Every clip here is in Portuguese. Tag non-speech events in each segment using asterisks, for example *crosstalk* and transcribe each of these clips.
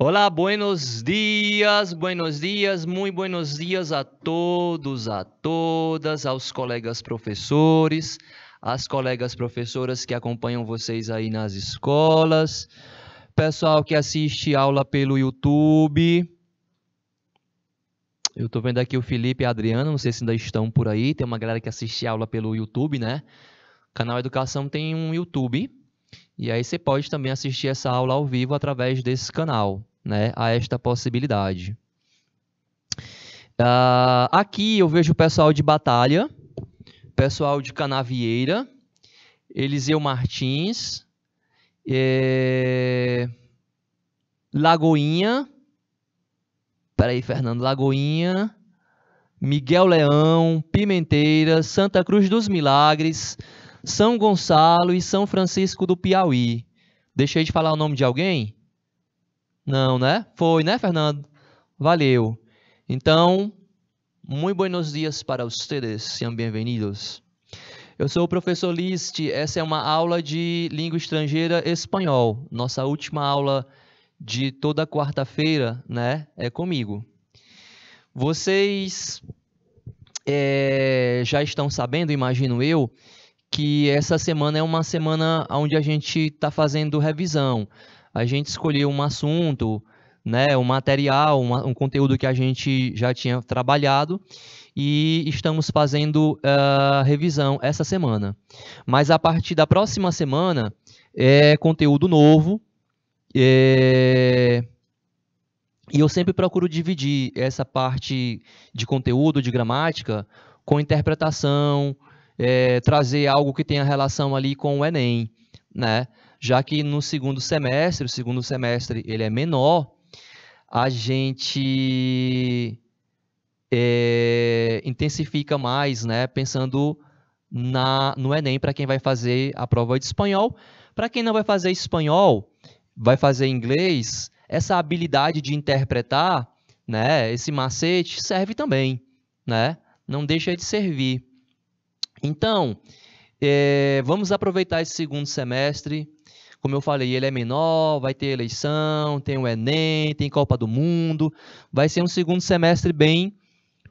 Olá, buenos dias, buenos dias, muito buenos dias a todos, a todas, aos colegas professores, às colegas professoras que acompanham vocês aí nas escolas, pessoal que assiste aula pelo YouTube. Eu estou vendo aqui o Felipe e a Adriana, não sei se ainda estão por aí, tem uma galera que assiste aula pelo YouTube, né? O canal Educação tem um YouTube. E aí você pode também assistir essa aula ao vivo através desse canal né, a esta possibilidade. Uh, aqui eu vejo o pessoal de Batalha, pessoal de Canavieira, Eliseu Martins, é... Lagoinha, peraí, Fernando, Lagoinha, Miguel Leão, Pimenteira, Santa Cruz dos Milagres, são Gonçalo e São Francisco do Piauí. Deixei de falar o nome de alguém? Não, né? Foi, né, Fernando? Valeu. Então, muito buenos dias para vocês, sejam bem-vindos. Eu sou o professor List, essa é uma aula de língua estrangeira espanhol. Nossa última aula de toda quarta-feira, né, é comigo. Vocês é, já estão sabendo, imagino eu, que essa semana é uma semana onde a gente está fazendo revisão a gente escolheu um assunto, né, um material, uma, um conteúdo que a gente já tinha trabalhado e estamos fazendo a uh, eh, revisão essa semana. Mas a partir da próxima semana é conteúdo novo. É... E eu sempre procuro dividir essa parte de conteúdo, de gramática, com interpretação, é, trazer algo que tenha relação ali com o Enem, né? já que no segundo semestre, o segundo semestre ele é menor, a gente é, intensifica mais, né, pensando na, no Enem para quem vai fazer a prova de espanhol. Para quem não vai fazer espanhol, vai fazer inglês, essa habilidade de interpretar, né, esse macete serve também, né? Não deixa de servir. Então, é, vamos aproveitar esse segundo semestre como eu falei, ele é menor, vai ter eleição, tem o Enem, tem Copa do Mundo, vai ser um segundo semestre bem,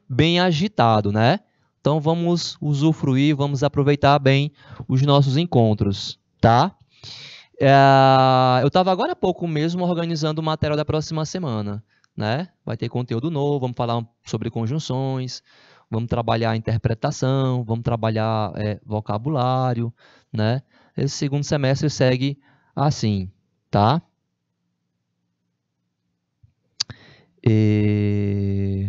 bem agitado, né? Então vamos usufruir, vamos aproveitar bem os nossos encontros, tá? É, eu estava agora há pouco mesmo organizando o material da próxima semana, né? Vai ter conteúdo novo, vamos falar sobre conjunções, vamos trabalhar interpretação, vamos trabalhar é, vocabulário, né? Esse segundo semestre segue assim, tá? E...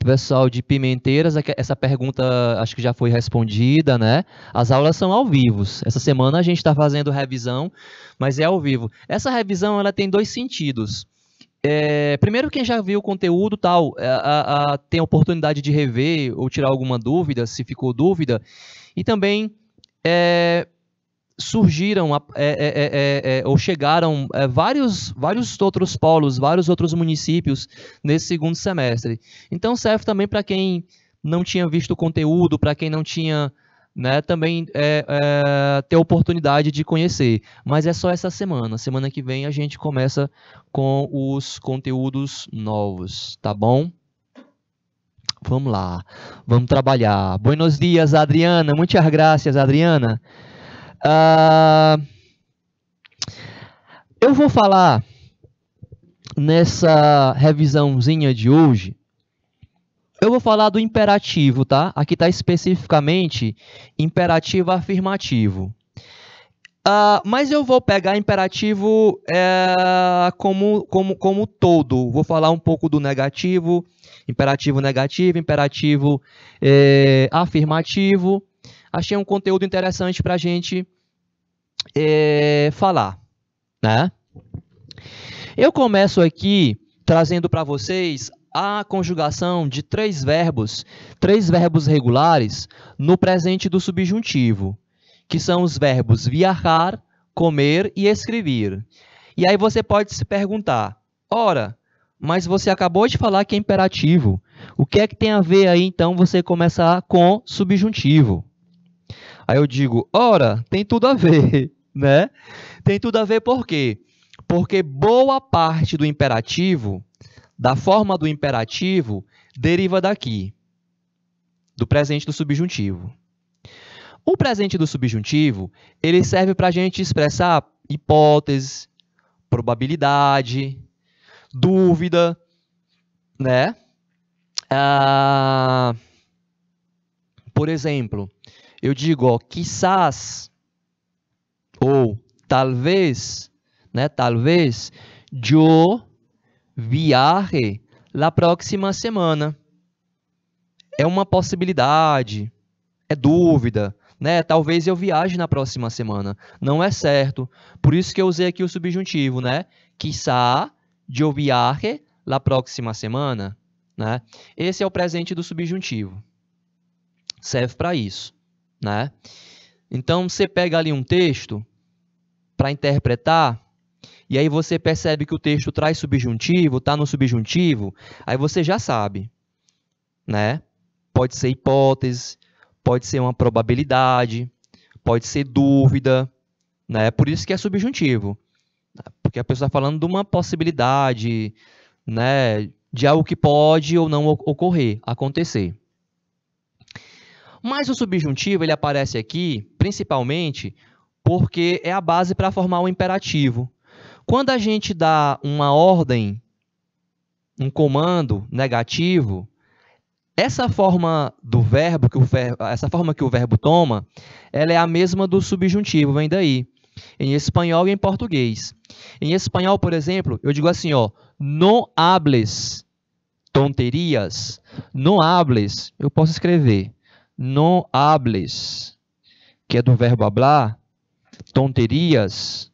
Pessoal de Pimenteiras, essa pergunta acho que já foi respondida, né? As aulas são ao vivo. Essa semana a gente está fazendo revisão, mas é ao vivo. Essa revisão ela tem dois sentidos. É, primeiro, quem já viu o conteúdo tal, é, a, a, tem a oportunidade de rever ou tirar alguma dúvida, se ficou dúvida. E também é, surgiram é é, é, é, é, ou chegaram vários, vários outros polos, vários outros municípios nesse segundo semestre. Então serve também para quem não tinha visto o conteúdo, para quem não tinha né, também é, é, ter oportunidade de conhecer. Mas é só essa semana. Semana que vem a gente começa com os conteúdos novos, tá bom? Vamos lá, vamos trabalhar. Buenos dias, Adriana. Muitas graças, Adriana. Ah, eu vou falar nessa revisãozinha de hoje. Eu vou falar do imperativo, tá? Aqui está especificamente imperativo afirmativo. Uh, mas eu vou pegar imperativo é, como, como, como todo. Vou falar um pouco do negativo, imperativo negativo, imperativo é, afirmativo achei um conteúdo interessante para a gente é, falar. Né? Eu começo aqui trazendo para vocês a conjugação de três verbos, três verbos regulares no presente do subjuntivo, que são os verbos viajar, comer e escrever. E aí você pode se perguntar: ora, mas você acabou de falar que é imperativo. O que é que tem a ver aí então você começar com subjuntivo? Aí eu digo, ora, tem tudo a ver, *laughs* né? Tem tudo a ver por quê? Porque boa parte do imperativo, da forma do imperativo, deriva daqui, do presente do subjuntivo. O presente do subjuntivo, ele serve para a gente expressar hipótese, probabilidade, dúvida, né? Ah, por exemplo, eu digo, ó, quizás, ou talvez, né, talvez, eu viaje la próxima semana. É uma possibilidade, é dúvida, né? Talvez eu viaje na próxima semana. Não é certo. Por isso que eu usei aqui o subjuntivo, né? Quizá eu viaje la próxima semana, né? Esse é o presente do subjuntivo. Serve para isso né? Então você pega ali um texto para interpretar e aí você percebe que o texto traz subjuntivo, está no subjuntivo, aí você já sabe, né? Pode ser hipótese, pode ser uma probabilidade, pode ser dúvida, né? Por isso que é subjuntivo, porque a pessoa está falando de uma possibilidade, né? De algo que pode ou não ocorrer, acontecer. Mas o subjuntivo ele aparece aqui principalmente porque é a base para formar um imperativo. Quando a gente dá uma ordem, um comando negativo, essa forma do verbo que o verbo, essa forma que o verbo toma, ela é a mesma do subjuntivo, vem daí. Em espanhol e em português. Em espanhol, por exemplo, eu digo assim, ó, no hables tonterias, no hables, eu posso escrever non hables, que é do verbo hablar, tonterias,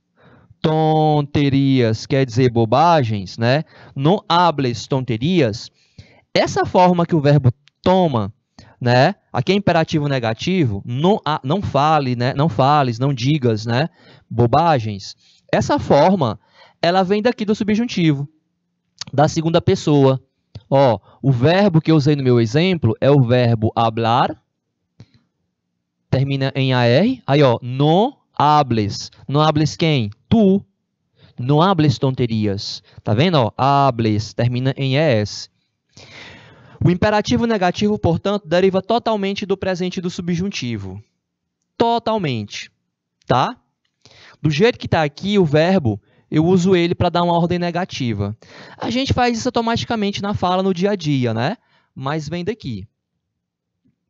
tonterias quer dizer bobagens, né? Non hables tonterias. Essa forma que o verbo toma, né? Aqui é imperativo negativo, não, não fale, né? Não fales, não digas, né? Bobagens. Essa forma, ela vem daqui do subjuntivo, da segunda pessoa. Ó, o verbo que eu usei no meu exemplo é o verbo hablar, termina em AR. Aí, ó, no hables. No hables quem? Tu. No hables tonterias. Tá vendo? Ó, hables termina em ES. O imperativo negativo, portanto, deriva totalmente do presente do subjuntivo. Totalmente. Tá? Do jeito que está aqui, o verbo, eu uso ele para dar uma ordem negativa. A gente faz isso automaticamente na fala no dia a dia, né? Mas vem daqui.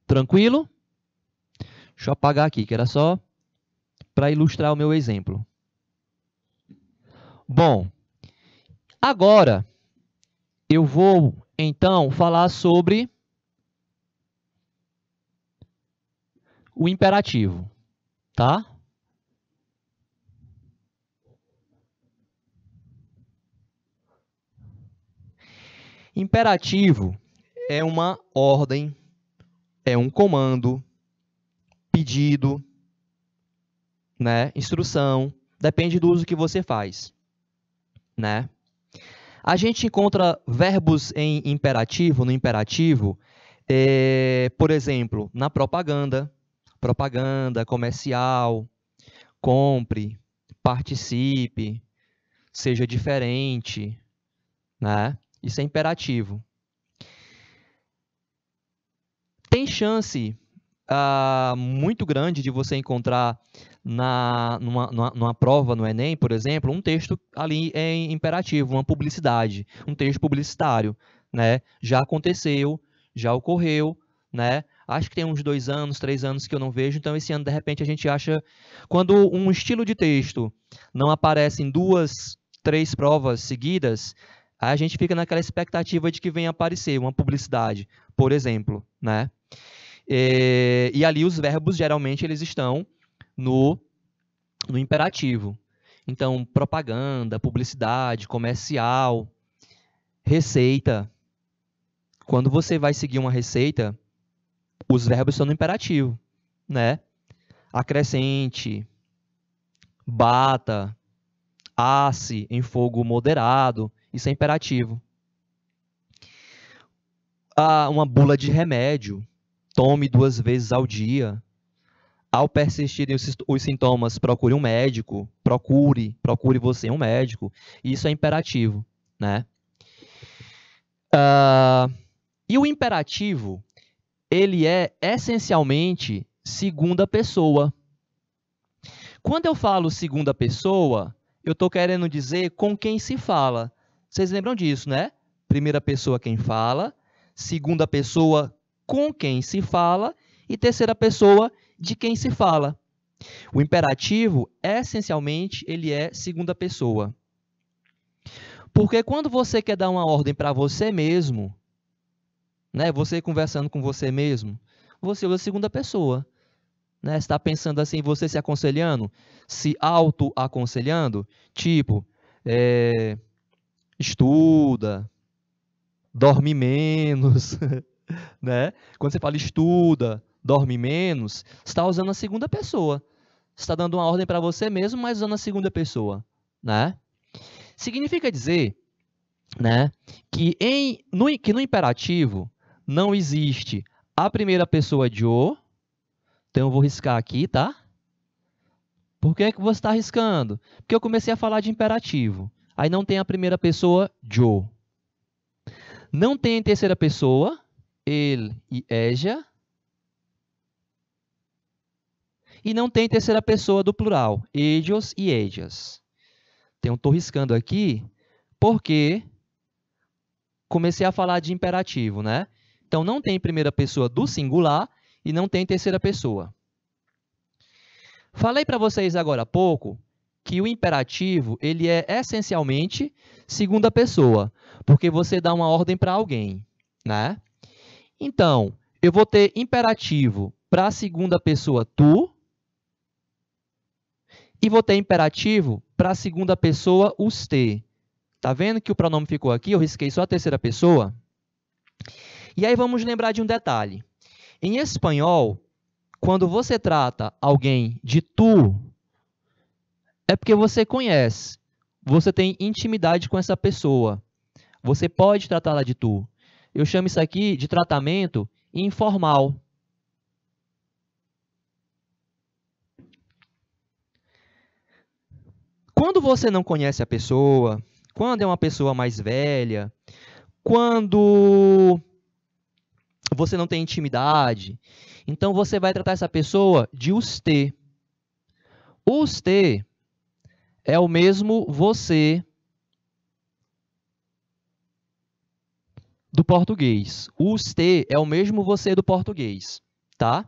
Tranquilo? Deixa eu apagar aqui, que era só para ilustrar o meu exemplo. Bom, agora eu vou então falar sobre o imperativo, tá? Imperativo é uma ordem, é um comando, pedido, né? Instrução, depende do uso que você faz, né? A gente encontra verbos em imperativo, no imperativo, eh, por exemplo, na propaganda, propaganda, comercial, compre, participe, seja diferente, né? Isso é imperativo. Tem chance uh, muito grande de você encontrar na, numa, numa, numa, prova no Enem, por exemplo, um texto ali em é imperativo, uma publicidade, um texto publicitário. Né? Já aconteceu, já ocorreu, né? Acho que tem uns dois anos, três anos que eu não vejo, então esse ano, de repente, a gente acha. Quando um estilo de texto não aparece em duas, três provas seguidas, a gente fica naquela expectativa de que venha aparecer uma publicidade, por exemplo, né? E, eh, e ali os verbos geralmente eles estão no, no imperativo. Então, propaganda, publicidade, comercial, receita. Quando você vai seguir uma receita, os verbos são no imperativo, né? Acrescente, bata, asse em fogo moderado, isso é imperativo. Ah, uma bula de remédio, tome duas vezes ao dia. Ao persistirem os sintomas, procure um médico, procure, procure você um médico. Isso é imperativo, né? Uh, e o imperativo, ele é essencialmente segunda pessoa. Quando eu falo segunda pessoa, eu estou querendo dizer com quem se fala. Vocês lembram disso, né? Primeira pessoa quem fala, segunda pessoa com quem se fala e terceira pessoa de quem se fala. O imperativo, essencialmente, ele é segunda pessoa. Porque quando você quer dar uma ordem para você mesmo, né, você conversando com você mesmo, você usa segunda pessoa. Né? está pensando assim, você se aconselhando, se auto-aconselhando, tipo, é, estuda, dorme menos, *laughs* *laughs* né? Quando você fala estuda, dorme menos, você está usando a segunda pessoa. Você está dando uma ordem para você mesmo, mas usando a segunda pessoa, né? Significa dizer, né, que, em, no, que no imperativo não existe a primeira pessoa de o, então eu vou riscar aqui, tá? Por que, é que você está riscando? Porque eu comecei a falar de imperativo. Aí não tem a primeira pessoa, Joe. Não tem a terceira pessoa, ele e eja. E não tem terceira pessoa do plural, ellos e Ejas. Então, estou riscando aqui porque comecei a falar de imperativo, né? Então, não tem primeira pessoa do singular e não tem terceira pessoa. Falei para vocês agora há pouco que o imperativo ele é essencialmente segunda pessoa, porque você dá uma ordem para alguém, né? Então, eu vou ter imperativo para a segunda pessoa tu e vou ter imperativo para a segunda pessoa os te. Tá vendo que o pronome ficou aqui? Eu risquei só a terceira pessoa. E aí vamos lembrar de um detalhe. Em espanhol, quando você trata alguém de tu, é porque você conhece, você tem intimidade com essa pessoa. Você pode tratá-la de tu. Eu chamo isso aqui de tratamento informal. Quando você não conhece a pessoa, quando é uma pessoa mais velha, quando você não tem intimidade, então você vai tratar essa pessoa de usted. Usted é o mesmo você do português. O usted é o mesmo você do português, tá?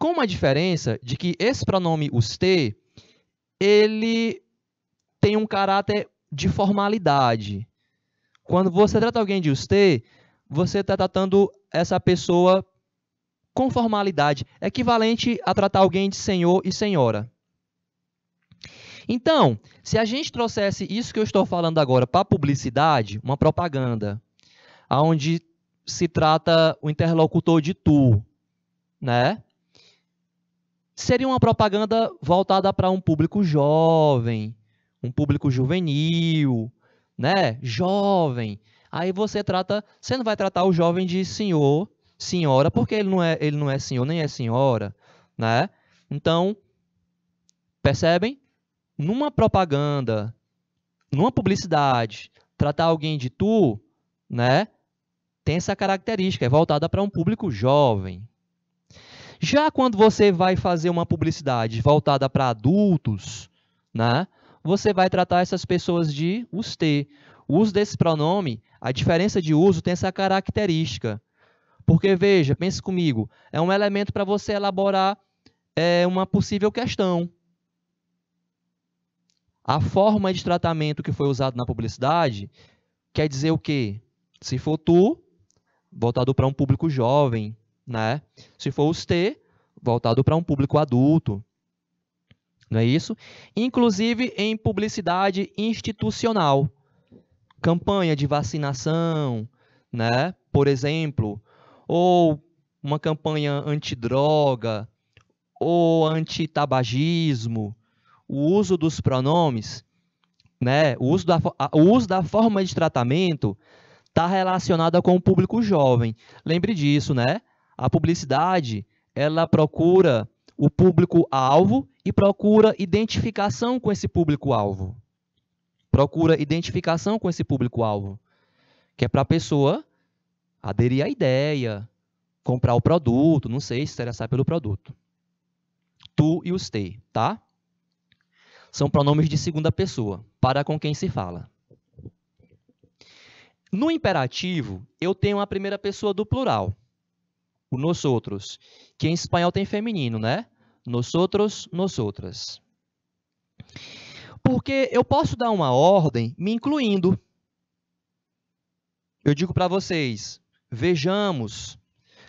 Com uma diferença de que esse pronome usted, ele tem um caráter de formalidade. Quando você trata alguém de usted, você está tratando essa pessoa com formalidade, equivalente a tratar alguém de senhor e senhora. Então, se a gente trouxesse isso que eu estou falando agora para publicidade, uma propaganda, onde se trata o interlocutor de tu, né? Seria uma propaganda voltada para um público jovem, um público juvenil, né? Jovem. Aí você trata, você não vai tratar o jovem de senhor, senhora, porque ele não é, ele não é senhor nem é senhora, né? Então, percebem? Numa propaganda, numa publicidade, tratar alguém de tu, né? tem essa característica, é voltada para um público jovem. Já quando você vai fazer uma publicidade voltada para adultos, né, você vai tratar essas pessoas de os ter. O uso desse pronome, a diferença de uso tem essa característica. Porque, veja, pense comigo, é um elemento para você elaborar é, uma possível questão. A forma de tratamento que foi usado na publicidade quer dizer o quê? Se for tu, voltado para um público jovem, né? Se for os T, voltado para um público adulto. Não é isso? Inclusive em publicidade institucional. Campanha de vacinação, né? Por exemplo, ou uma campanha antidroga ou antitabagismo, o uso dos pronomes, né? O uso da, o uso da forma de tratamento está relacionada com o público jovem. Lembre disso, né? A publicidade, ela procura o público-alvo e procura identificação com esse público-alvo. Procura identificação com esse público-alvo, que é para a pessoa aderir à ideia, comprar o produto, não sei, se interessar pelo produto. Tu e os te, tá? São pronomes de segunda pessoa, para com quem se fala. No imperativo, eu tenho a primeira pessoa do plural, o nós outros, que em espanhol tem feminino, né? Nós outros, nós outras. Porque eu posso dar uma ordem me incluindo. Eu digo para vocês, vejamos.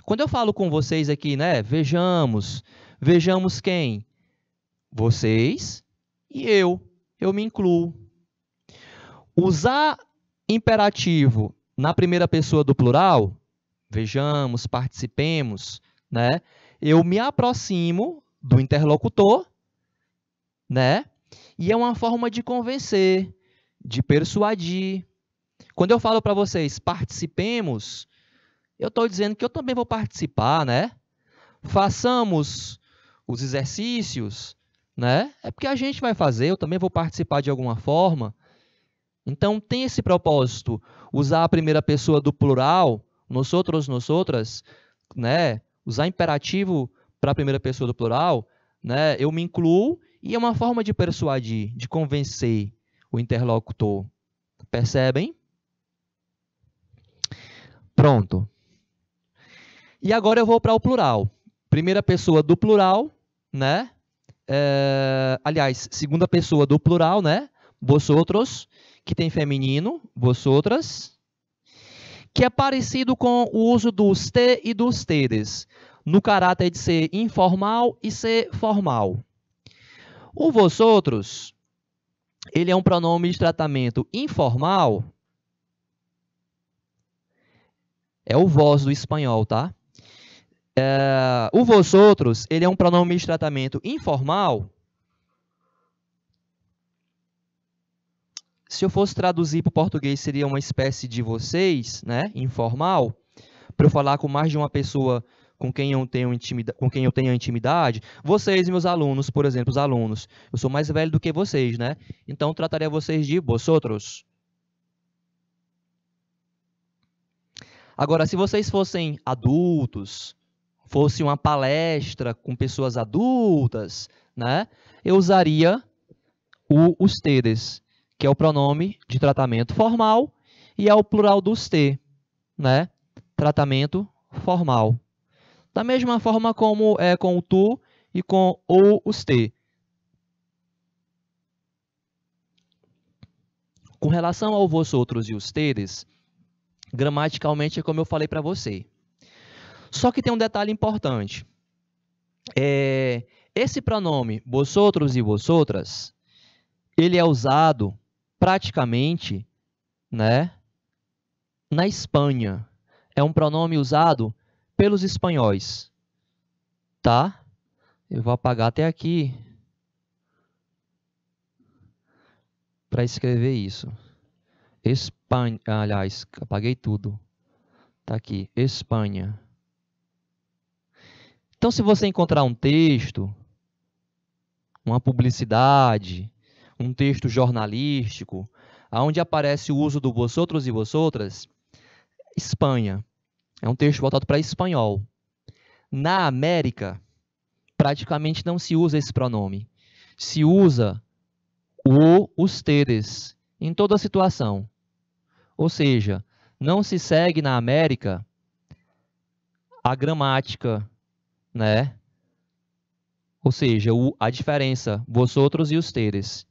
Quando eu falo com vocês aqui, né? Vejamos. Vejamos quem? Vocês e eu. Eu me incluo. Usar imperativo na primeira pessoa do plural, vejamos, participemos, né? Eu me aproximo do interlocutor, né? E é uma forma de convencer, de persuadir. Quando eu falo para vocês participemos, eu estou dizendo que eu também vou participar, né? Façamos os exercícios, né? É porque a gente vai fazer, eu também vou participar de alguma forma. Então tem esse propósito, usar a primeira pessoa do plural, nós outros, nós outras, né? Usar imperativo para a primeira pessoa do plural, né? Eu me incluo e é uma forma de persuadir, de convencer o interlocutor. Percebem? Pronto. E agora eu vou para o plural. Primeira pessoa do plural, né? É, aliás, segunda pessoa do plural, né? Vosotros. outros que tem feminino, vosotras, que é parecido com o uso dos te e dos tedes, no caráter de ser informal e ser formal. O vosotros, ele é um pronome de tratamento informal. É o vós do espanhol, tá? É, o vosotros, ele é um pronome de tratamento informal se eu fosse traduzir para o português, seria uma espécie de vocês, né, informal, para eu falar com mais de uma pessoa com quem eu tenho intimidade, com quem eu tenho intimidade, vocês e meus alunos, por exemplo, os alunos. Eu sou mais velho do que vocês, né? Então trataria vocês de vosotros. Agora, se vocês fossem adultos, fosse uma palestra com pessoas adultas, né? Eu usaria o ustedes que é o pronome de tratamento formal, e é o plural dos te, né? Tratamento formal. Da mesma forma como é com o tu e com o os te. Com relação ao vosotros e os teres, gramaticalmente é como eu falei para você. Só que tem um detalhe importante. É, esse pronome, vosotros e vosotras, ele é usado praticamente, né, na Espanha. É um pronome usado pelos espanhóis, tá? Eu vou apagar até aqui para escrever isso. Espanha, aliás, apaguei tudo. Tá aqui, Espanha. Então, se você encontrar um texto, uma publicidade, um texto jornalístico, aonde aparece o uso do vosotros e vosotras, Espanha. É um texto voltado para espanhol. Na América, praticamente não se usa esse pronome. Se usa o, ustedes, em toda situação. Ou seja, não se segue na América a gramática, né? Ou seja, o, a diferença, vosotros e ustedes.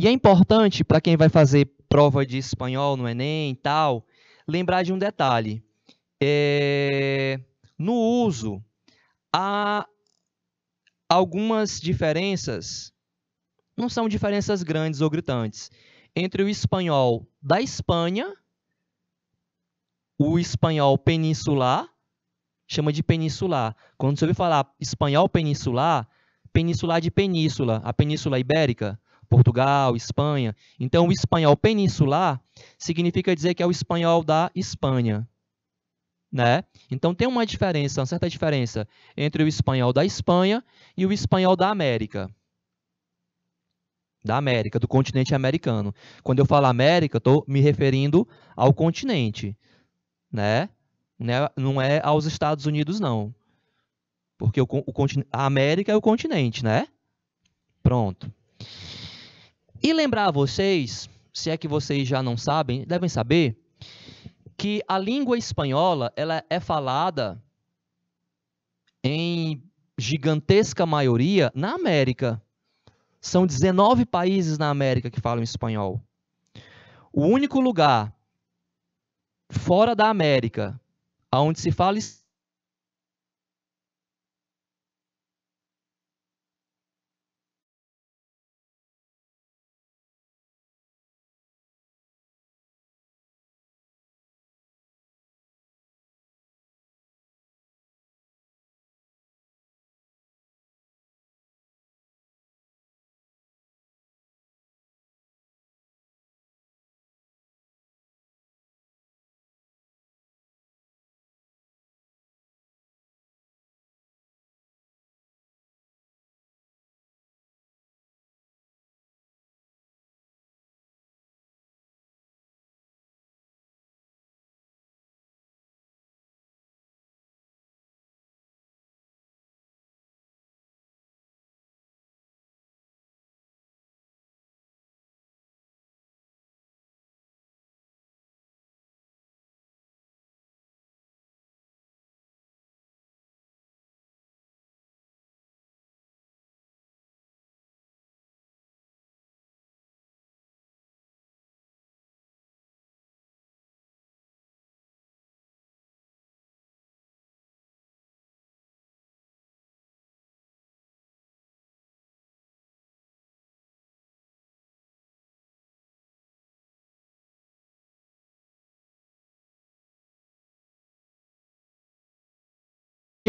E é importante para quem vai fazer prova de espanhol no Enem e tal, lembrar de um detalhe. É, no uso, há algumas diferenças, não são diferenças grandes ou gritantes, entre o espanhol da Espanha, o espanhol peninsular, chama de peninsular. Quando você ouvir falar espanhol peninsular, peninsular de península, a península ibérica, Portugal, Espanha. Então, o espanhol peninsular significa dizer que é o espanhol da Espanha. Né? Então tem uma diferença, uma certa diferença entre o espanhol da Espanha e o espanhol da América. Da América, do continente americano. Quando eu falo América, estou me referindo ao continente, né? né? Não é aos Estados Unidos, não. Porque o, o a América é o continente, né? Pronto. E lembrar a vocês, se é que vocês já não sabem, devem saber, que a língua espanhola ela é falada em gigantesca maioria na América. São 19 países na América que falam espanhol. O único lugar fora da América onde se fala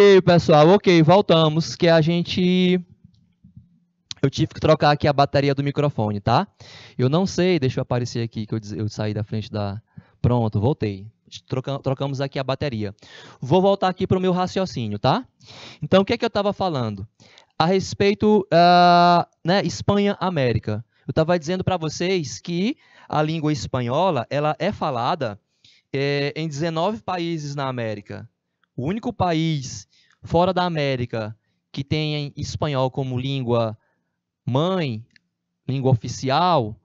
Ok, pessoal, ok, voltamos, que a gente... Eu tive que trocar aqui a bateria do microfone, tá? Eu não sei, deixa eu aparecer aqui, que eu, saí da frente da... Pronto, voltei. trocamos aqui a bateria. Vou voltar aqui para o meu raciocínio, tá? Então, o que é que eu estava falando? A respeito, uh, né, Espanha-América. Eu estava dizendo para vocês que a língua espanhola, ela é falada é, em 19 países na América. O único país fora da América, que tem espanhol como língua mãe, língua oficial,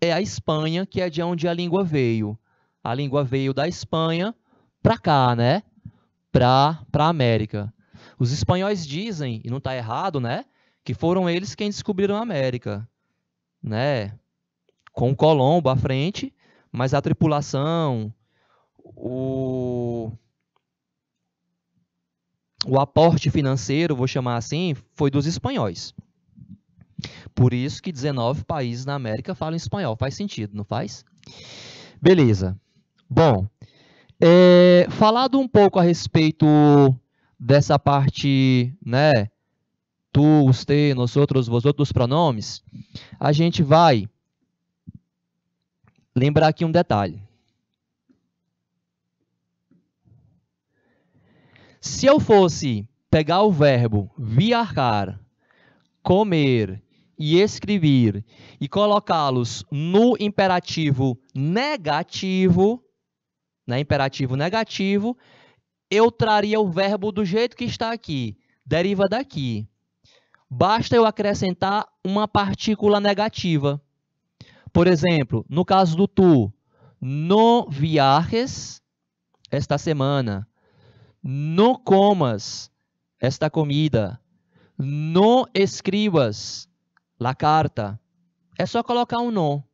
é a Espanha, que é de onde a língua veio. A língua veio da Espanha para cá, né? Para a América. Os espanhóis dizem, e não está errado, né? Que foram eles quem descobriram a América, né? Com Colombo à frente, mas a tripulação, o o aporte financeiro, vou chamar assim, foi dos espanhóis. Por isso que 19 países na América falam espanhol. Faz sentido, não faz? Beleza. Bom, é, falado um pouco a respeito dessa parte, né? Tu, você, nós outros, os outros pronomes, a gente vai lembrar aqui um detalhe. Se eu fosse pegar o verbo viajar, comer e escrever e colocá-los no imperativo negativo, né, imperativo negativo, eu traria o verbo do jeito que está aqui, deriva daqui. Basta eu acrescentar uma partícula negativa. Por exemplo, no caso do tu, no viajes esta semana não comas esta comida, não escribas la carta. É só colocar um não.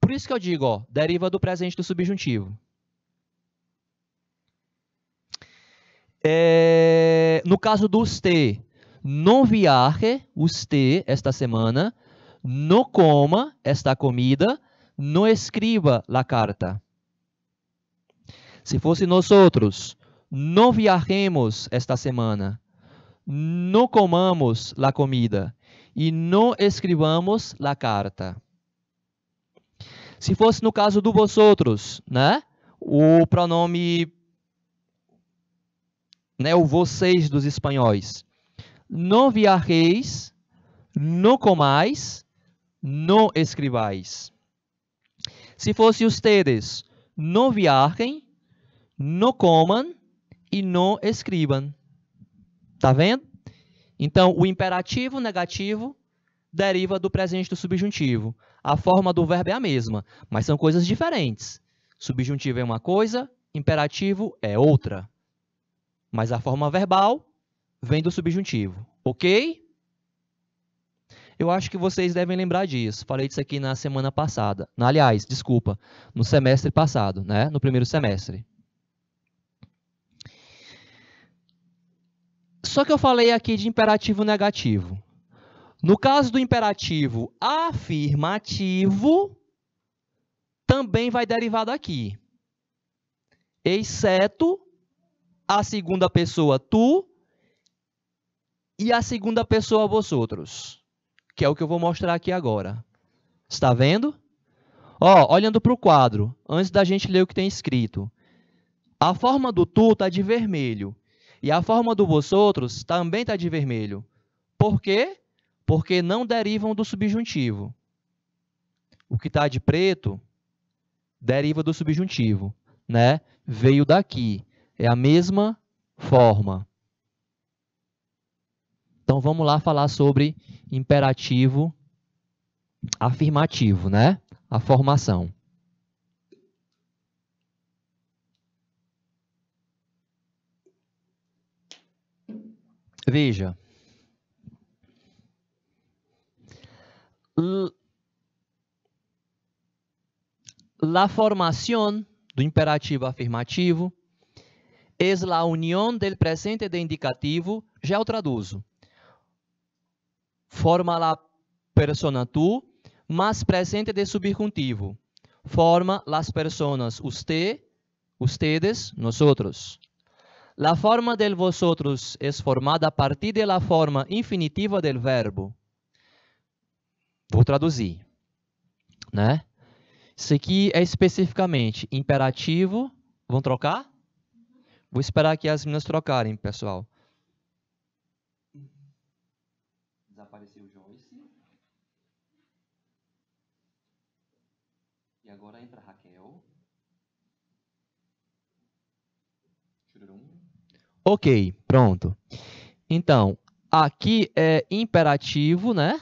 Por isso que eu digo, ó, deriva do presente do subjuntivo. É, no caso do usted, não viaje usted esta semana, não coma esta comida, não escriba la carta. Se fosse nós outros, não viajemos esta semana, não comamos la comida e não escrevamos la carta. Se fosse no caso do vosotros, né? O pronome né, o vocês dos espanhóis. Não viajeis, não comais, não escrivais. Se fosse ustedes, não viajem, não comam e não escrevam. Tá vendo? Então, o imperativo negativo deriva do presente do subjuntivo. A forma do verbo é a mesma, mas são coisas diferentes. Subjuntivo é uma coisa, imperativo é outra. Mas a forma verbal vem do subjuntivo, ok? Eu acho que vocês devem lembrar disso. Falei disso aqui na semana passada. Aliás, desculpa, no semestre passado, né? No primeiro semestre. Só que eu falei aqui de imperativo negativo. No caso do imperativo afirmativo, também vai derivar daqui. Exceto a segunda pessoa tu e a segunda pessoa vosotros, que é o que eu vou mostrar aqui agora. Está vendo? Ó, olhando para o quadro, antes da gente ler o que tem escrito. A forma do tu está de vermelho. E a forma do vosotros também está de vermelho. Por quê? Porque não derivam do subjuntivo. O que está de preto deriva do subjuntivo, né? Veio daqui. É a mesma forma. Então vamos lá falar sobre imperativo afirmativo, né? A formação. Veja. La formação do imperativo afirmativo é a união del presente de indicativo, já o traduzo. Forma la persona tu, mas presente de subjuntivo. Forma las personas usted, ustedes, nosotros. La forma del vosotros es formada a partir de la forma infinitiva del verbo. Vou traduzir, né? Isso aqui é especificamente imperativo. Vão trocar? Vou esperar que as meninas trocarem, pessoal. Desapareceu Joyce. E agora entra Ok, pronto. Então, aqui é imperativo, né?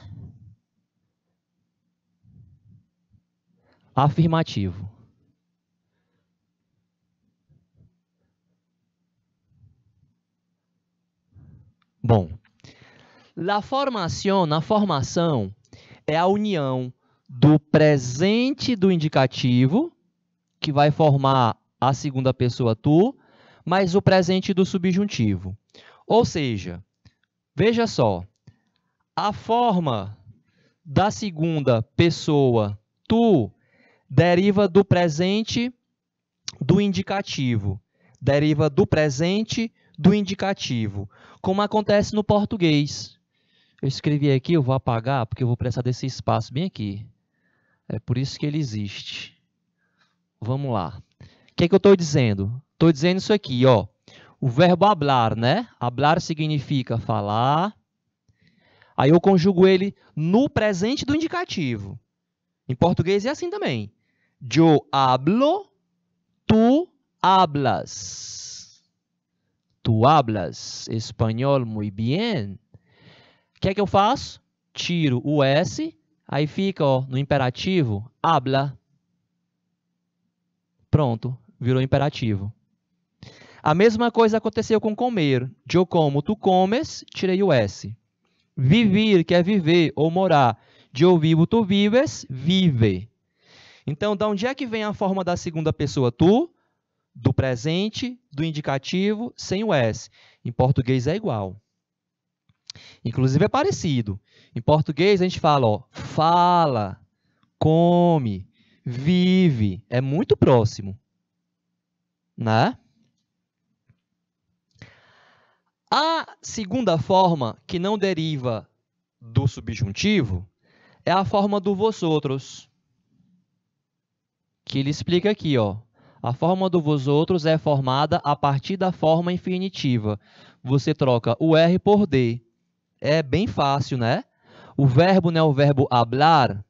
Afirmativo. Bom, la formação, na formação, é a união do presente do indicativo, que vai formar a segunda pessoa tu, mais o presente do subjuntivo. Ou seja, veja só, a forma da segunda pessoa tu deriva do presente do indicativo, deriva do presente do indicativo, como acontece no português. Eu escrevi aqui, eu vou apagar, porque eu vou precisar desse espaço bem aqui. É por isso que ele existe. Vamos lá. O que, é que eu estou dizendo? Estou dizendo isso aqui, ó. O verbo hablar, né? Hablar significa falar. Aí eu conjugo ele no presente do indicativo. Em português é assim também. Eu hablo, tu hablas. Tu hablas espanhol muy bien. O que é que eu faço? Tiro o S, aí fica ó, no imperativo, habla. Pronto, virou imperativo. A mesma coisa aconteceu com comer. Eu como, tu comes, tirei o S. Vivir, que é viver ou morar. De eu vivo, tu vives, vive. Então, da onde é que vem a forma da segunda pessoa? Tu, do presente, do indicativo, sem o S. Em português é igual. Inclusive é parecido. Em português a gente fala, ó, fala, come, vive. É muito próximo. Né? A segunda forma, que não deriva do subjuntivo, é a forma do vosotros. Que ele explica aqui, ó. A forma do vosotros é formada a partir da forma infinitiva. Você troca o R por D. É bem fácil, né? O verbo não é o verbo hablar.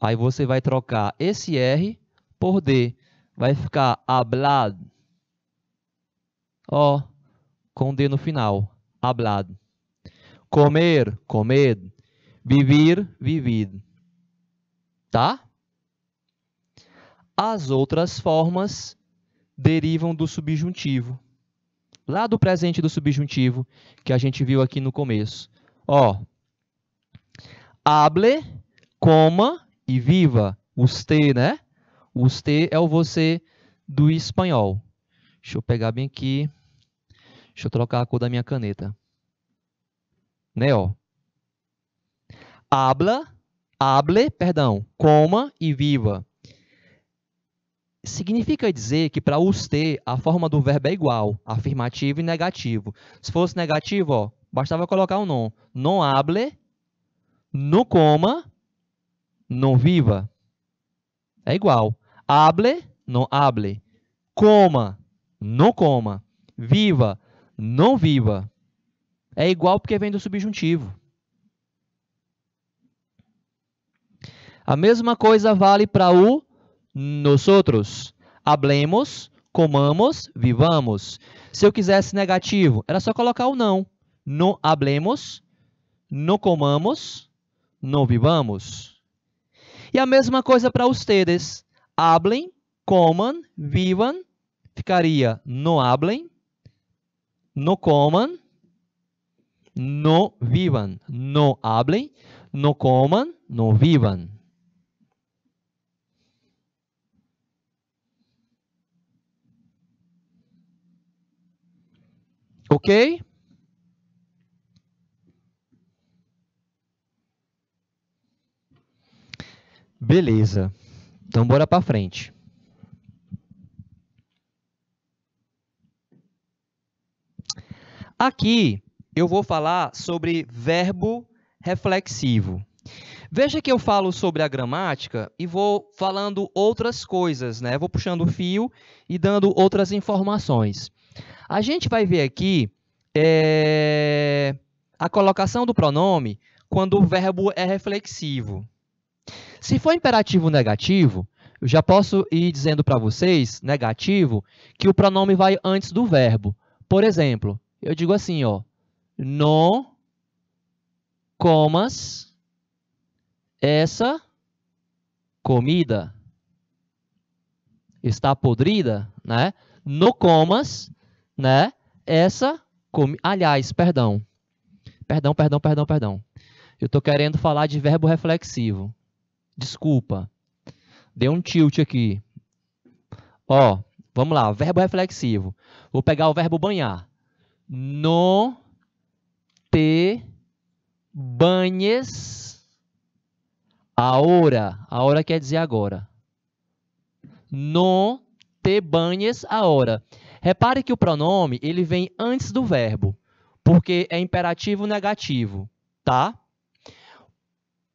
Aí você vai trocar esse R por D. Vai ficar hablado. O com D no final. Hablado. Comer, comer. Vivir, vivido. Tá? As outras formas derivam do subjuntivo. Lá do presente do subjuntivo que a gente viu aqui no começo. Ó. Hable, coma e viva. Os T, né? Os T é o você do espanhol. Deixa eu pegar bem aqui. Deixa eu trocar a cor da minha caneta. Né, ó. Habla, hable, perdão, coma e viva. Significa dizer que para usted a forma do verbo é igual, afirmativo e negativo. Se fosse negativo, ó, bastava colocar o um Não hable, não coma, não viva. É igual. Hable, não hable. Coma, não coma. Viva, não viva. É igual porque vem do subjuntivo. A mesma coisa vale para o outros. Hablemos, comamos, vivamos. Se eu quisesse negativo, era só colocar o não. Não hablemos, não comamos, não vivamos. E a mesma coisa para vocês. Hablem, comam, vivam. Ficaria não hablem, no coman, no vivan. No hablen, no coman, no vivan. Ok? Beleza. Então bora para frente. Aqui eu vou falar sobre verbo reflexivo. Veja que eu falo sobre a gramática e vou falando outras coisas, né? Vou puxando o fio e dando outras informações. A gente vai ver aqui é, a colocação do pronome quando o verbo é reflexivo. Se for imperativo negativo, eu já posso ir dizendo para vocês, negativo, que o pronome vai antes do verbo. Por exemplo, eu digo assim, ó. Não comas essa comida. Está podrida, né? Não comas, né? Essa comida. Aliás, perdão. Perdão, perdão, perdão, perdão. Eu estou querendo falar de verbo reflexivo. Desculpa. Deu um tilt aqui. Ó, vamos lá, verbo reflexivo. Vou pegar o verbo banhar. No te banhes agora. Agora quer dizer agora. No te banhes agora. Repare que o pronome ele vem antes do verbo, porque é imperativo negativo, tá?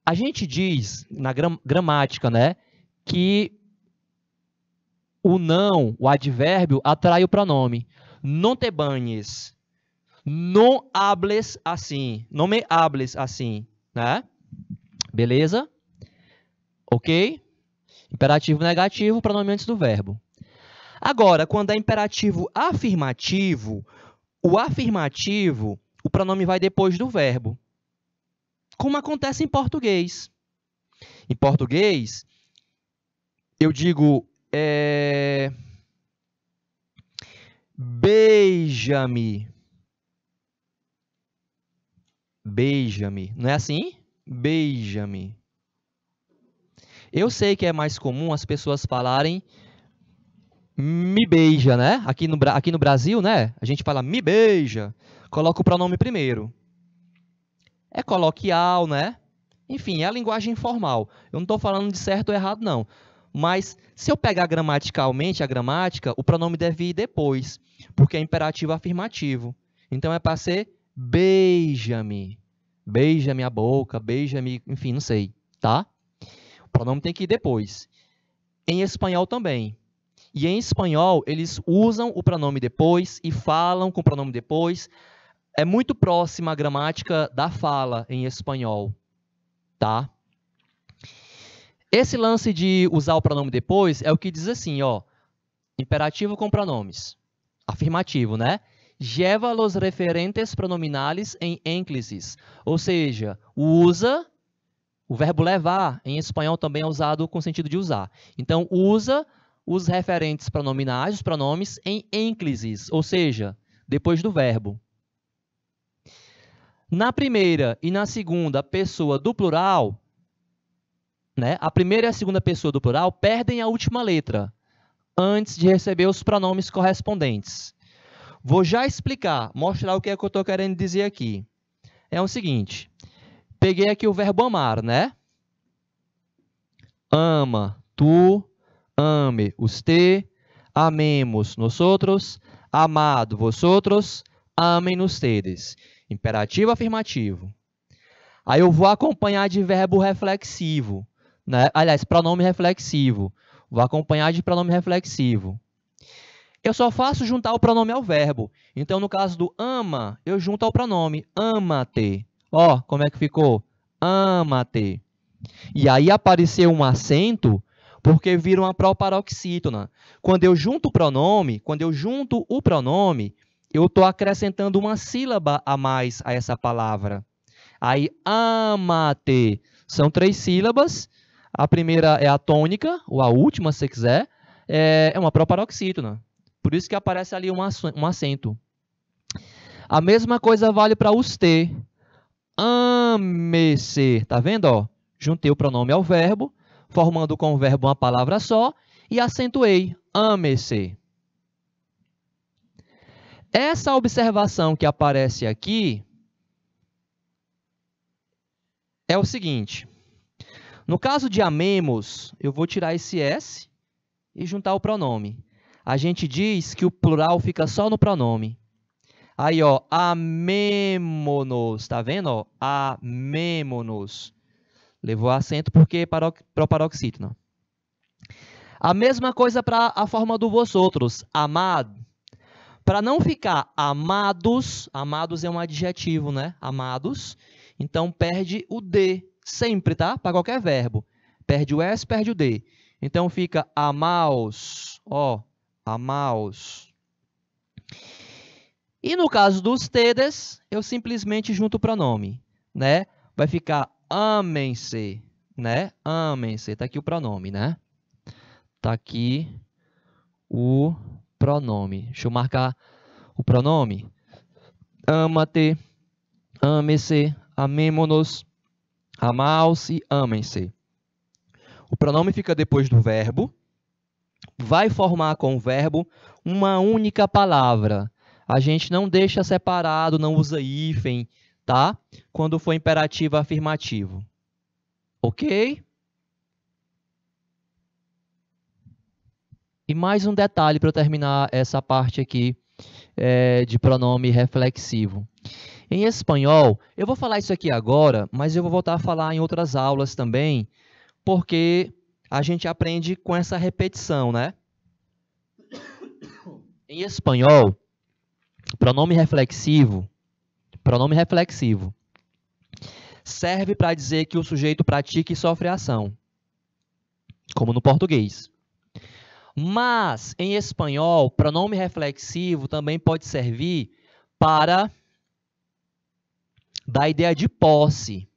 A gente diz na gram gramática, né, que o não, o advérbio atrai o pronome. Não te banhes não hables assim. Não me hables assim, né? Beleza? Ok? Imperativo negativo, pronome antes do verbo. Agora, quando é imperativo afirmativo, o afirmativo, o pronome vai depois do verbo. Como acontece em português. Em português, eu digo. É... Beija-me. Beija-me. Não é assim? Beija-me. Eu sei que é mais comum as pessoas falarem me beija, né? Aqui no, aqui no Brasil, né? A gente fala me beija. Coloca o pronome primeiro. É coloquial, né? Enfim, é a linguagem informal. Eu não estou falando de certo ou errado, não. Mas se eu pegar gramaticalmente a gramática, o pronome deve ir depois, porque é imperativo afirmativo. Então é para ser beija-me. Beija-me a boca, beija-me, enfim, não sei, tá? O pronome tem que ir depois. Em espanhol também. E em espanhol, eles usam o pronome depois e falam com o pronome depois. É muito próxima a gramática da fala em espanhol, tá? Esse lance de usar o pronome depois é o que diz assim, ó, imperativo com pronomes. Afirmativo, né? lleva los referentes pronominales em ênclises, ou seja, usa o verbo levar, em espanhol também é usado com sentido de usar. Então, usa os referentes pronominais, os pronomes, em ênclises, ou seja, depois do verbo. Na primeira e na segunda pessoa do plural, né, a primeira e a segunda pessoa do plural perdem a última letra antes de receber os pronomes correspondentes. Vou já explicar, mostrar o que é que eu estou querendo dizer aqui. É o seguinte, peguei aqui o verbo amar, né? Ama, tu, ame, usted, amemos, nós outros, amado, vosotros, amem ustedes. Imperativo afirmativo. Aí eu vou acompanhar de verbo reflexivo. Né? Aliás, pronome reflexivo. Vou acompanhar de pronome reflexivo. Eu só faço juntar o pronome ao verbo. Então, no caso do ama, eu junto ao pronome ama-te. Ó, como é que ficou? Ama-te. E aí apareceu um acento porque vira uma proparoxítona. Quando eu junto o pronome, quando eu junto o pronome, eu estou acrescentando uma sílaba a mais a essa palavra. Aí, amate. São três sílabas. A primeira é a tônica, ou a última, se quiser. É, é uma proparoxítona. Por isso que aparece ali um, um acento. A mesma coisa vale para os ter. Amecer, tá vendo? Ó? Juntei o pronome ao verbo, formando com o verbo uma palavra só, e acentuei amecer. Essa observação que aparece aqui é o seguinte. No caso de amemos, eu vou tirar esse S e juntar o pronome a gente diz que o plural fica só no pronome. Aí, ó, amemonos, tá vendo? Ó, amemonos. Levou acento porque é para o paroxítono. A mesma coisa para a forma do vosotros, amado. Para não ficar amados, amados é um adjetivo, né? Amados. Então perde o D sempre, tá? Para qualquer verbo. Perde o S, perde o D. Então fica amaos, ó, amaos E no caso dos tedes eu simplesmente junto o pronome, né? Vai ficar amem-se, né? Amem-se, tá aqui o pronome, né? Tá aqui o pronome. Deixa eu marcar o pronome. Ama-te, ame-se, amemo-nos, amar amem-se. O pronome fica depois do verbo, vai formar com o verbo uma única palavra. A gente não deixa separado, não usa hífen, tá? Quando for imperativo afirmativo. Ok? E mais um detalhe para eu terminar essa parte aqui é, de pronome reflexivo. Em espanhol, eu vou falar isso aqui agora, mas eu vou voltar a falar em outras aulas também, porque a gente aprende com essa repetição, né? Em espanhol, pronome reflexivo, pronome reflexivo serve para dizer que o sujeito pratica e sofre ação, como no português. Mas em espanhol, pronome reflexivo também pode servir para dar a ideia de posse.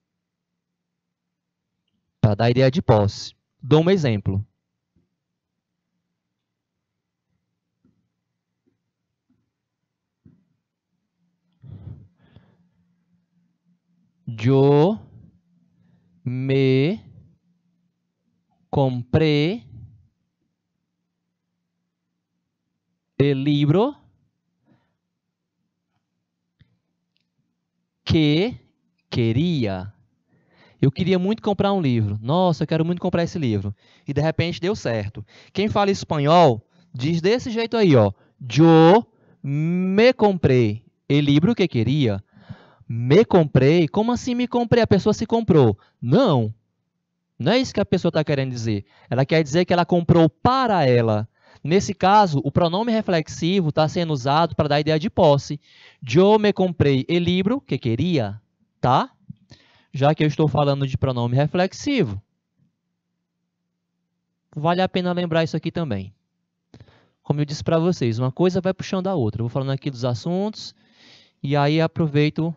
Para dar a ideia de posse. Dou um exemplo. Eu me compré o libro que queria. Eu queria muito comprar um livro. Nossa, eu quero muito comprar esse livro. E de repente deu certo. Quem fala espanhol diz desse jeito aí, ó. Yo me comprei o livro que queria. Me comprei? Como assim me comprei? A pessoa se comprou. Não. Não é isso que a pessoa está querendo dizer. Ela quer dizer que ela comprou para ela. Nesse caso, o pronome reflexivo está sendo usado para dar a ideia de posse. Yo me comprei o livro que queria, tá? já que eu estou falando de pronome reflexivo. Vale a pena lembrar isso aqui também. Como eu disse para vocês, uma coisa vai puxando a outra. Eu vou falando aqui dos assuntos e aí aproveito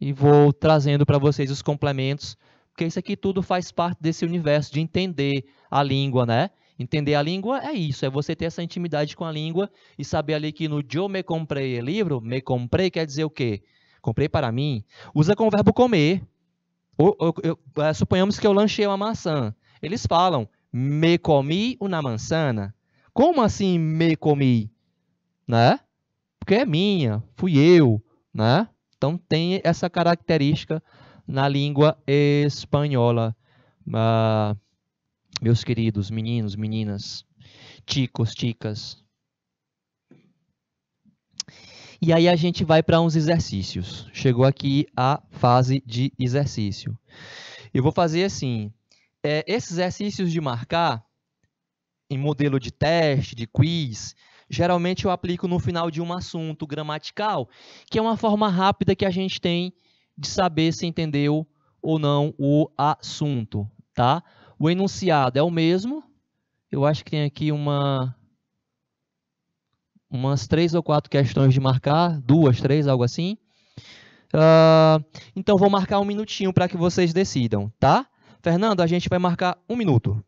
e vou trazendo para vocês os complementos, porque isso aqui tudo faz parte desse universo de entender a língua, né? Entender a língua é isso, é você ter essa intimidade com a língua e saber ali que no eu me comprei livro, me comprei quer dizer o quê? Comprei para mim. Usa com o verbo comer eu, é, suponhamos que eu lanchei uma maçã. Eles falam, me comi uma maçã. Como assim me comi? Né? Porque é minha, fui eu, né? Então tem essa característica na língua espanhola. Ah, meus queridos meninos, meninas, ticos, chicas e aí a gente vai para uns exercícios. Chegou aqui a fase de exercício. Eu vou fazer assim: é, esses exercícios de marcar, em modelo de teste, de quiz, geralmente eu aplico no final de um assunto gramatical, que é uma forma rápida que a gente tem de saber se entendeu ou não o assunto, tá? O enunciado é o mesmo. Eu acho que tem aqui uma umas três ou quatro questões de marcar, duas, três, algo assim. Uh, então vou marcar um minutinho para que vocês decidam, tá? Fernando, a gente vai marcar um minuto.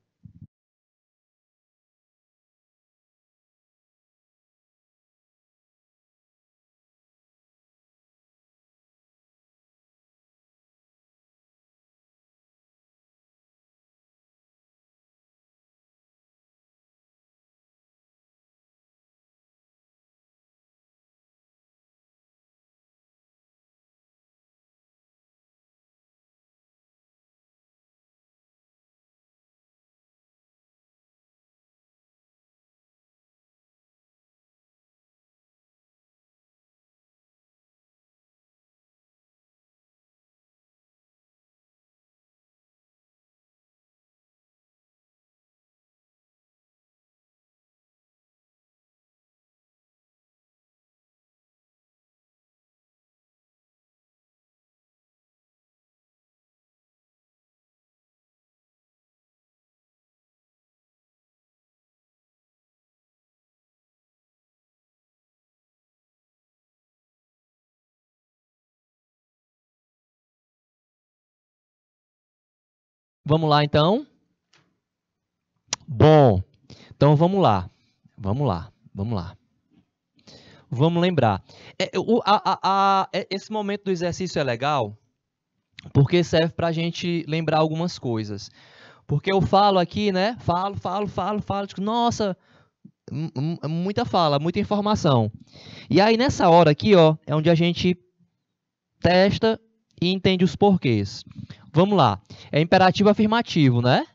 Vamos lá então. Bom, então vamos lá. Vamos lá, vamos lá. Vamos lembrar. É, o, a, a, a, é, esse momento do exercício é legal porque serve para a gente lembrar algumas coisas. Porque eu falo aqui, né? Falo, falo, falo, falo. Tipo, nossa, é muita fala, muita informação. E aí nessa hora aqui, ó, é onde a gente testa e entende os porquês. Vamos lá. É imperativo afirmativo, né?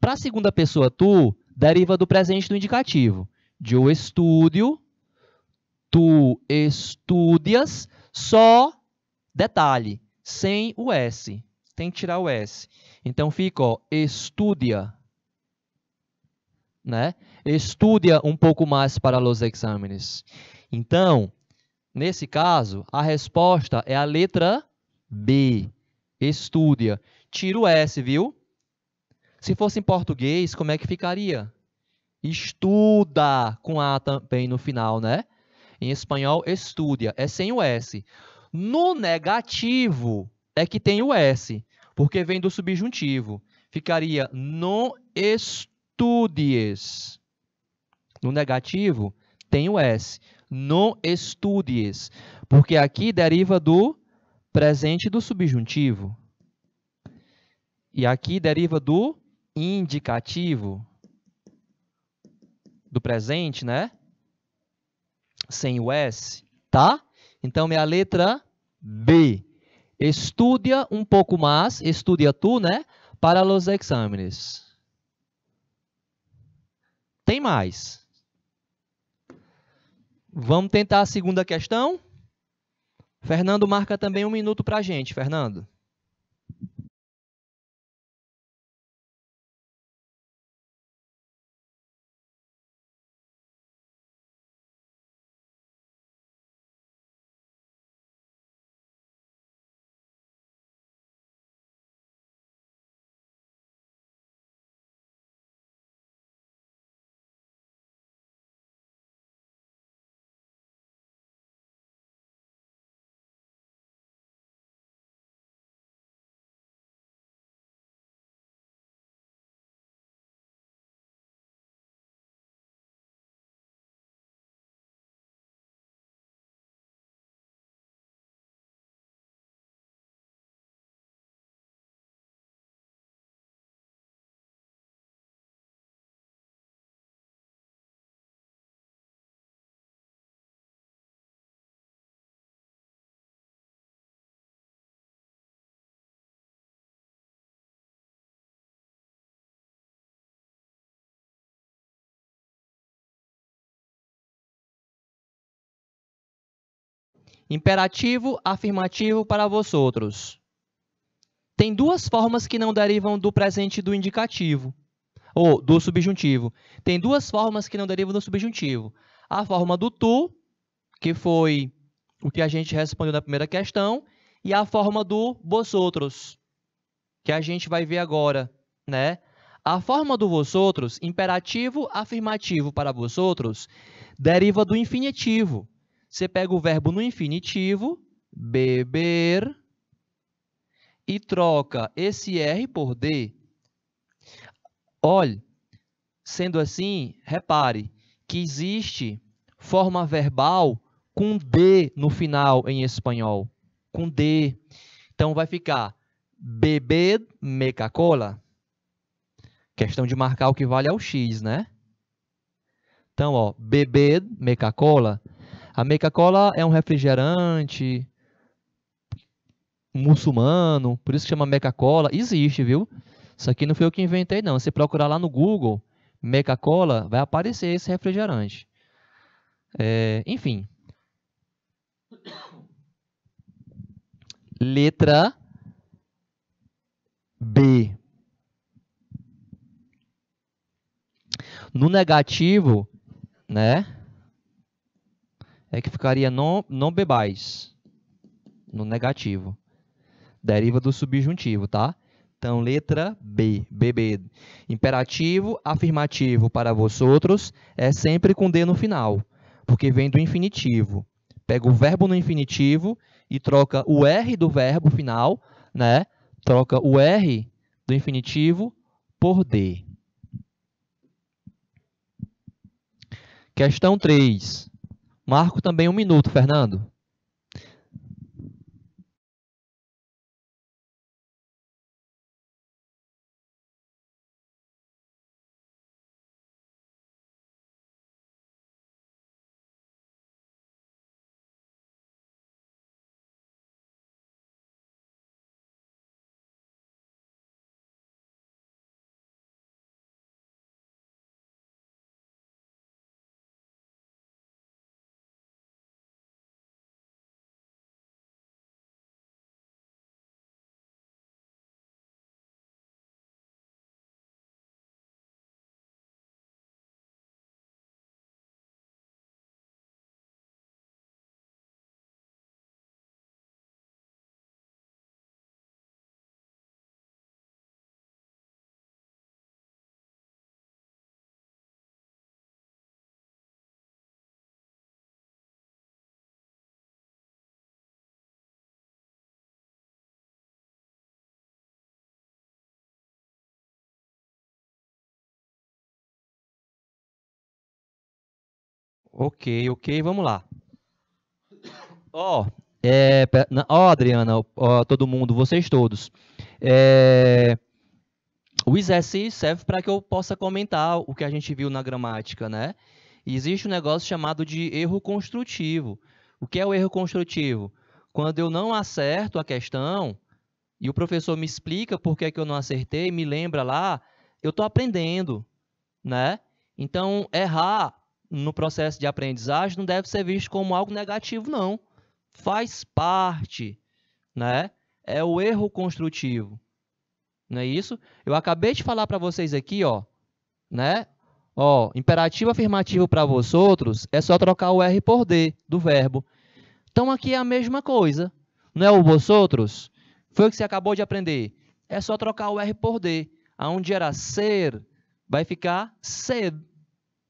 Para a segunda pessoa tu, deriva do presente do indicativo. Eu estudo, tu estudias, só detalhe, sem o S. Tem que tirar o S. Então fica, ó, estudia. Né? Estudia um pouco mais para os exames. Então, nesse caso, a resposta é a letra B. Estúdia. Tira o S, viu? Se fosse em português, como é que ficaria? Estuda com A também no final, né? Em espanhol, estúdia. É sem o S. No negativo é que tem o S, porque vem do subjuntivo. Ficaria não estudies. No negativo tem o S. Não estudies. Porque aqui deriva do presente do subjuntivo. E aqui deriva do indicativo do presente, né? Sem o S, tá? Então é a letra B. Estudia um pouco mais, estudia tu, né? Para os exames. Tem mais. Vamos tentar a segunda questão? Fernando marca também um minuto para a gente, Fernando. Imperativo, afirmativo para vosotros. Tem duas formas que não derivam do presente do indicativo, ou do subjuntivo. Tem duas formas que não derivam do subjuntivo. A forma do tu, que foi o que a gente respondeu na primeira questão, e a forma do vosotros, que a gente vai ver agora, né? A forma do vosotros, imperativo afirmativo para vosotros, deriva do infinitivo. Você pega o verbo no infinitivo, beber, e troca esse R por D. Olhe, sendo assim, repare que existe forma verbal com D no final em espanhol. Com D. Então vai ficar beber meca-cola. Questão de marcar o que vale ao é X, né? Então, ó, beber meca-cola a Meca-Cola é um refrigerante muçulmano, por isso chama Meca-Cola. Existe, viu? Isso aqui não foi eu que inventei, não. Se procurar lá no Google, Meca-Cola, vai aparecer esse refrigerante. É, enfim. Letra B. No negativo, né? é que ficaria não, não bebais, no negativo. Deriva do subjuntivo, tá? Então, letra B, bebê. Imperativo afirmativo para vosotros é sempre com D no final, porque vem do infinitivo. Pega o verbo no infinitivo e troca o R do verbo final, né? Troca o R do infinitivo por D. Questão 3. Marco também um minuto, Fernando. Ok, ok, vamos lá. Ó, oh, é, oh, Adriana, oh, todo mundo, vocês todos. É, o exercício serve para que eu possa comentar o que a gente viu na gramática, né? E existe um negócio chamado de erro construtivo. O que é o erro construtivo? Quando eu não acerto a questão e o professor me explica por que, é que eu não acertei, me lembra lá, eu estou aprendendo, né? Então, errar no processo de aprendizagem não deve ser visto como algo negativo, não. Faz parte, né? É o erro construtivo. Não é isso? Eu acabei de falar para vocês aqui, ó, né? Ó, imperativo afirmativo para vosotros é só trocar o R por D do verbo. Então aqui é a mesma coisa. Não é o vosotros? Foi o que você acabou de aprender. É só trocar o R por D. Aonde era ser, vai ficar sed,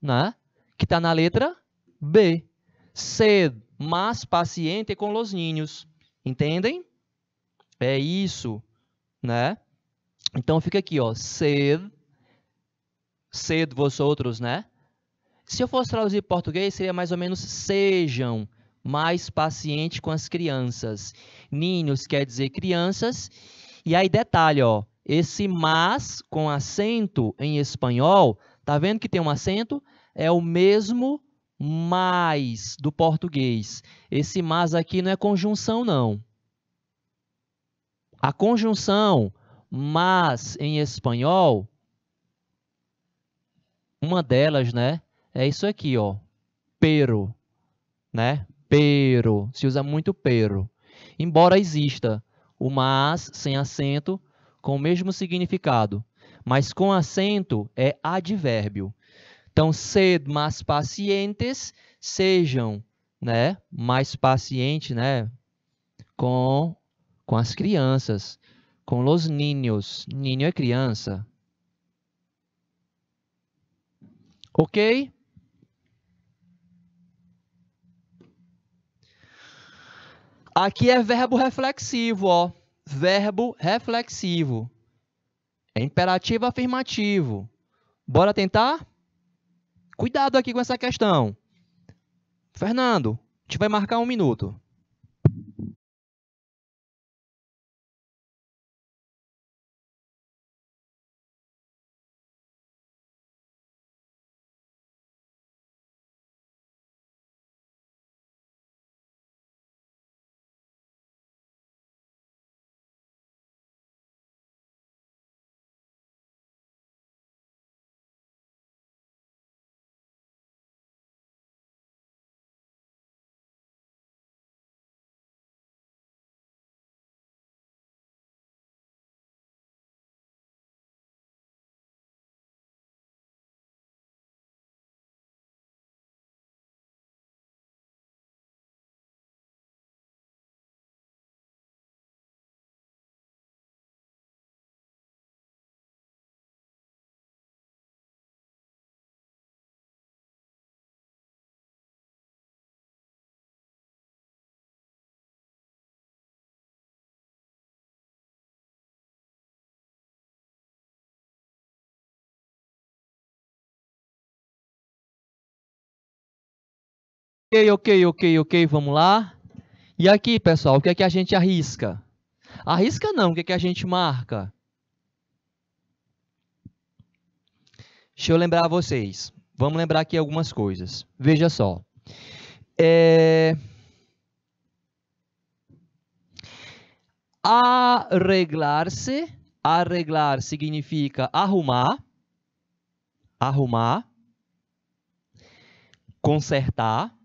né? que está na letra B. Sed, mas paciente com os ninhos. Entendem? É isso, né? Então fica aqui, ó, sed, sed outros, né? Se eu fosse traduzir em português, seria mais ou menos sejam mais paciente com as crianças. Ninhos quer dizer crianças. E aí detalhe, ó, esse mas com acento em espanhol, tá vendo que tem um acento? é o mesmo mais do português. Esse mas aqui não é conjunção, não. A conjunção mas em espanhol, uma delas, né, é isso aqui, ó, pero, né? Pero, se usa muito pero. Embora exista o mas sem acento com o mesmo significado, mas com acento é advérbio. Então, sede mais pacientes, sejam né, mais pacientes né, com, com as crianças, com os ninhos. Ninho é criança. Ok? Aqui é verbo reflexivo, ó. Verbo reflexivo. É imperativo afirmativo. Bora tentar? Cuidado aqui com essa questão. Fernando, a gente vai marcar um minuto. Ok, ok, ok, ok, vamos lá. E aqui, pessoal, o que é que a gente arrisca? Arrisca não, o que é que a gente marca? Deixa eu lembrar vocês. Vamos lembrar aqui algumas coisas. Veja só. É... Arreglar-se. Arreglar significa arrumar. Arrumar. Consertar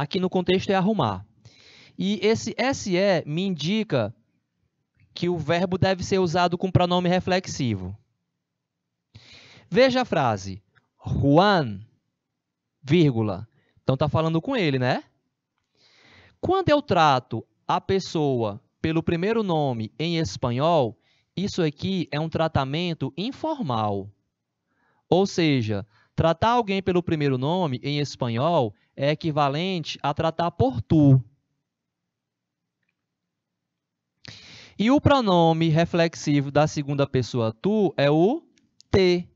Aqui no contexto é arrumar. E esse SE é, me indica que o verbo deve ser usado com pronome reflexivo. Veja a frase. Juan, vírgula. Então tá falando com ele, né? Quando eu trato a pessoa pelo primeiro nome em espanhol, isso aqui é um tratamento informal. Ou seja, tratar alguém pelo primeiro nome em espanhol é equivalente a tratar por tu. E o pronome reflexivo da segunda pessoa tu é o te.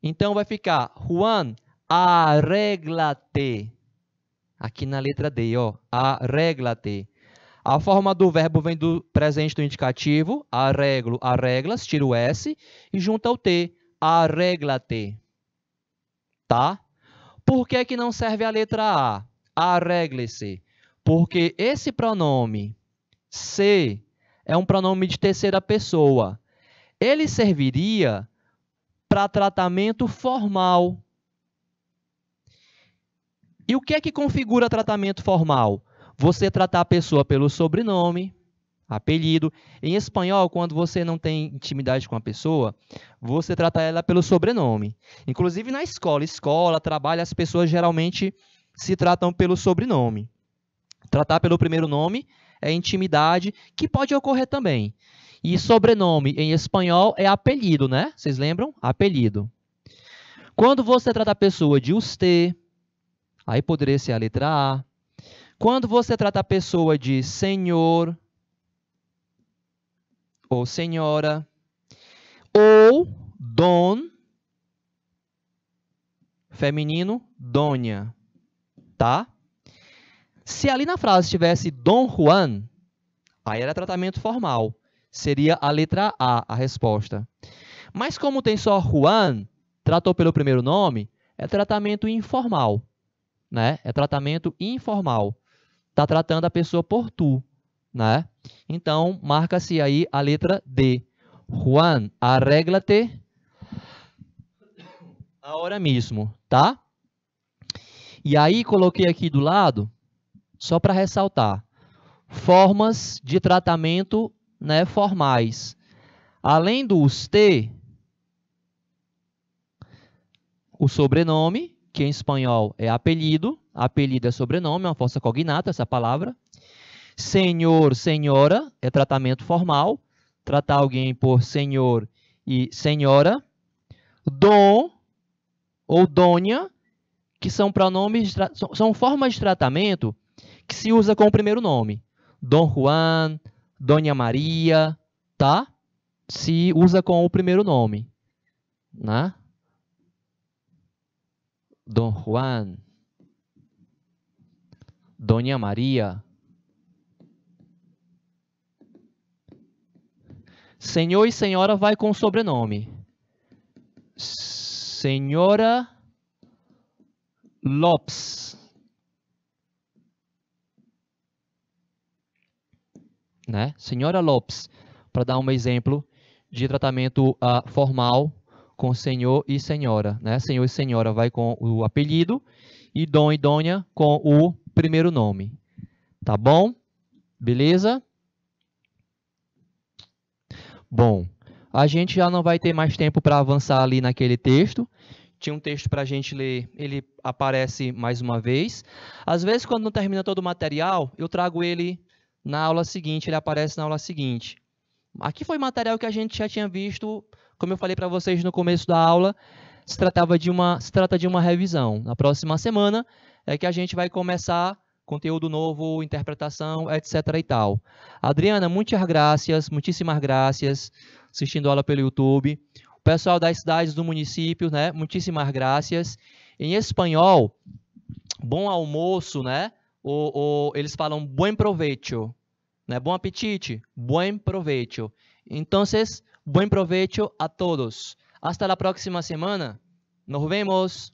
Então vai ficar Juan, arregla-te. Aqui na letra D, ó, arregla-te. A forma do verbo vem do presente do indicativo, arreglo, arreglas, tira o S e junta o T, arregla-te. Tá? Por que, é que não serve a letra A? Arregle-se. Porque esse pronome se é um pronome de terceira pessoa. Ele serviria para tratamento formal. E o que é que configura tratamento formal? Você tratar a pessoa pelo sobrenome, apelido. Em espanhol, quando você não tem intimidade com a pessoa, você trata ela pelo sobrenome. Inclusive na escola, escola, trabalho, as pessoas geralmente se tratam pelo sobrenome. Tratar pelo primeiro nome é intimidade, que pode ocorrer também. E sobrenome em espanhol é apelido, né? Vocês lembram? Apelido. Quando você trata a pessoa de usted, aí poderia ser a letra A. Quando você trata a pessoa de senhor, ou tipo, senhora, ou don, feminino, dona tá? Se ali na frase tivesse Don Juan, aí era tratamento formal. Seria a letra A a resposta. Mas como tem só Juan, tratou pelo primeiro nome, é tratamento informal, né? É tratamento informal. Tá tratando a pessoa por tu, né? Então, marca-se aí a letra D. Juan, arregla T. agora mesmo, tá? E aí, coloquei aqui do lado, só para ressaltar, formas de tratamento né, formais. Além dos T, o sobrenome, que em espanhol é apelido, apelido é sobrenome, é uma força cognata, essa palavra. Senhor, senhora é tratamento formal, tratar alguém por senhor e senhora. Dom ou dona, que são pronomes, são formas de tratamento que se usa com o primeiro nome. Dom Juan, Dona Maria, tá? Se usa com o primeiro nome, né? Dom Juan, Dona Maria, Senhor e senhora vai com o sobrenome. Senhora Lopes. Né? Senhora Lopes, para dar um exemplo de tratamento uh, formal com senhor e senhora. Né? Senhor e senhora vai com o apelido e dom e donha com o primeiro nome. Tá bom? Beleza? Bom, a gente já não vai ter mais tempo para avançar ali naquele texto. Tinha um texto para a gente ler, ele aparece mais uma vez. Às vezes, quando não termina todo o material, eu trago ele na aula seguinte, ele aparece na aula seguinte. Aqui foi material que a gente já tinha visto, como eu falei para vocês no começo da aula, se tratava de uma, se trata de uma revisão. Na próxima semana é que a gente vai começar conteúdo novo, interpretação, etc. e tal. Adriana, muitas graças, muitíssimas graças, assistindo aula pelo YouTube. O pessoal das cidades do município, né? Muitíssimas graças. Em espanhol, bom almoço, né? O eles falam buen provecho, né? Bom apetite, buen provecho. Então, buen provecho a todos. Hasta a próxima semana. Nos vemos.